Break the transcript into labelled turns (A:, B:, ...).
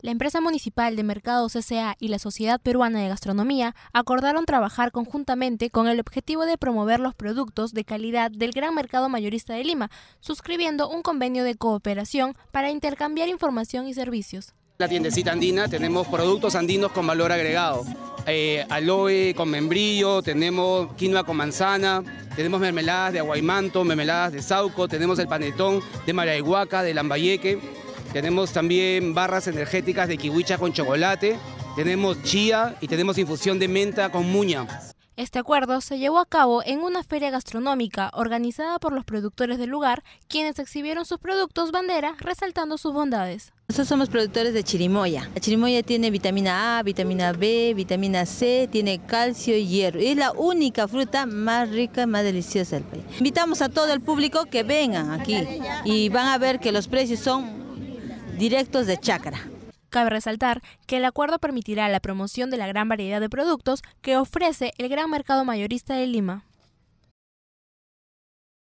A: La empresa municipal de mercados S.A. y la Sociedad Peruana de Gastronomía acordaron trabajar conjuntamente con el objetivo de promover los productos de calidad del gran mercado mayorista de Lima, suscribiendo un convenio de cooperación para intercambiar información y servicios.
B: La tiendecita andina tenemos productos andinos con valor agregado. Eh, aloe con membrillo, tenemos quinoa con manzana, tenemos mermeladas de aguaymanto, mermeladas de sauco, tenemos el panetón de maraiguaca, de lambayeque tenemos también barras energéticas de kiwicha con chocolate, tenemos chía y tenemos infusión de menta con muña.
A: Este acuerdo se llevó a cabo en una feria gastronómica organizada por los productores del lugar, quienes exhibieron sus productos bandera resaltando sus bondades. Nosotros somos productores
C: de chirimoya. La chirimoya tiene vitamina A, vitamina B, vitamina C, tiene calcio y hierro. Es la única fruta más rica, y más deliciosa del país. Invitamos a todo el público
A: que vengan aquí y van a ver que los precios son directos de Chacra. Cabe resaltar que el acuerdo permitirá la promoción de la gran variedad de productos que ofrece el gran mercado mayorista de Lima.